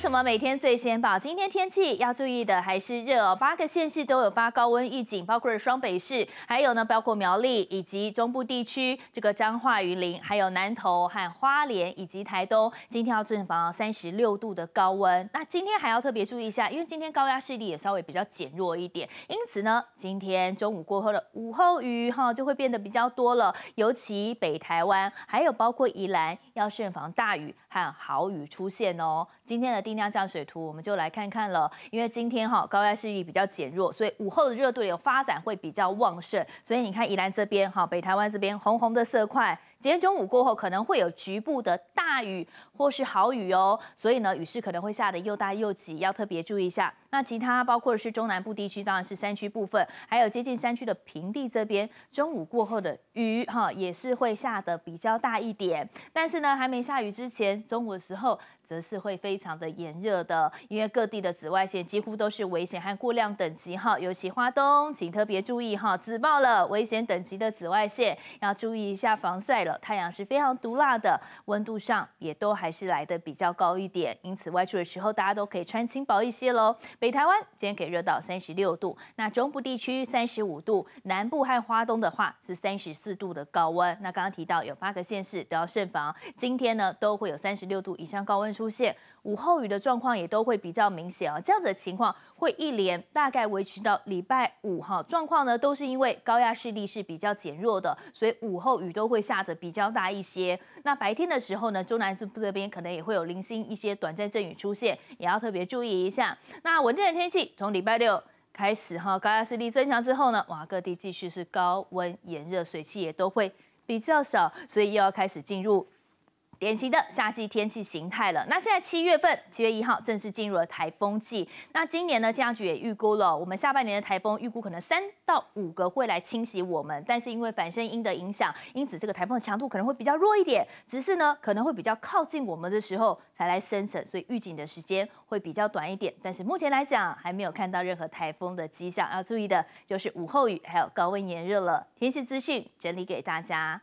什么每天最先报？今天天气要注意的还是热哦，八个县市都有发高温预警，包括双北市，还有呢，包括苗栗以及中部地区，这个彰化、云林，还有南投和花莲以及台东，今天要正防三十六度的高温。那今天还要特别注意一下，因为今天高压势力也稍微比较减弱一点，因此呢，今天中午过后的午后雨哈就会变得比较多了，尤其北台湾还有包括宜兰要慎防大雨和豪雨出现哦。今天的。定量降水图，我们就来看看了。因为今天哈高压势力比较减弱，所以午后的热度有发展会比较旺盛。所以你看，宜兰这边哈，北台湾这边红红的色块，今天中午过后可能会有局部的大雨或是豪雨哦。所以呢，雨势可能会下得又大又急，要特别注意一下。那其他包括是中南部地区，当然是山区部分，还有接近山区的平地这边，中午过后的雨哈也是会下得比较大一点。但是呢，还没下雨之前，中午的时候。则是会非常的炎热的，因为各地的紫外线几乎都是危险和过量等级哈，尤其花东，请特别注意哈，紫爆了危险等级的紫外线，要注意一下防晒了，太阳是非常毒辣的，温度上也都还是来的比较高一点，因此外出的时候大家都可以穿轻薄一些喽。北台湾今天可以热到三十六度，那中部地区三十五度，南部和花东的话是三十四度的高温，那刚刚提到有八个县市都要慎防，今天呢都会有三十六度以上高温。出现午后雨的状况也都会比较明显啊，这样子的情况会一连大概维持到礼拜五哈。状况呢都是因为高压势力是比较减弱的，所以午后雨都会下的比较大一些。那白天的时候呢，中南部这边可能也会有零星一些短暂阵雨出现，也要特别注意一下。那稳定的天气从礼拜六开始哈，高压势力增强之后呢，哇，各地继续是高温炎热，水汽也都会比较少，所以又要开始进入。典型的夏季天气形态了。那现在七月份，七月一号正式进入了台风季。那今年呢，气象局也预估了我们下半年的台风预估可能三到五个会来侵袭我们，但是因为反声音的影响，因此这个台风的强度可能会比较弱一点。只是呢，可能会比较靠近我们的时候才来生成，所以预警的时间会比较短一点。但是目前来讲，还没有看到任何台风的迹象。要注意的就是午后雨还有高温炎热了。天气资讯整理给大家。